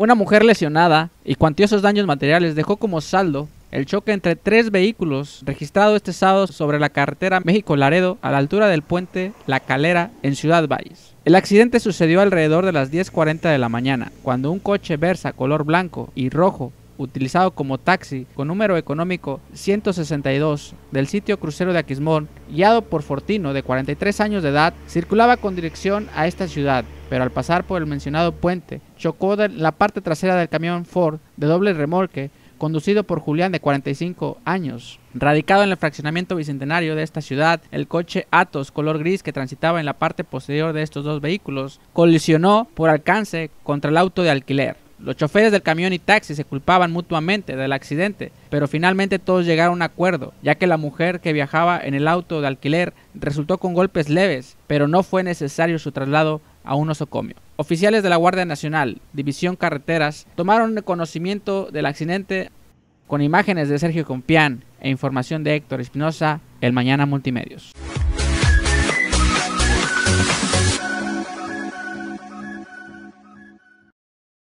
Una mujer lesionada y cuantiosos daños materiales dejó como saldo el choque entre tres vehículos registrado este sábado sobre la carretera México-Laredo a la altura del puente La Calera en Ciudad Valles. El accidente sucedió alrededor de las 10.40 de la mañana, cuando un coche Versa color blanco y rojo, utilizado como taxi con número económico 162 del sitio crucero de Aquismón, guiado por Fortino de 43 años de edad, circulaba con dirección a esta ciudad pero al pasar por el mencionado puente chocó la parte trasera del camión Ford de doble remolque conducido por Julián de 45 años. Radicado en el fraccionamiento bicentenario de esta ciudad, el coche Atos color gris que transitaba en la parte posterior de estos dos vehículos colisionó por alcance contra el auto de alquiler. Los choferes del camión y taxi se culpaban mutuamente del accidente, pero finalmente todos llegaron a un acuerdo, ya que la mujer que viajaba en el auto de alquiler resultó con golpes leves, pero no fue necesario su traslado a un osocomio. Oficiales de la Guardia Nacional, División Carreteras, tomaron conocimiento del accidente con imágenes de Sergio Compián e información de Héctor Espinosa, el Mañana Multimedios.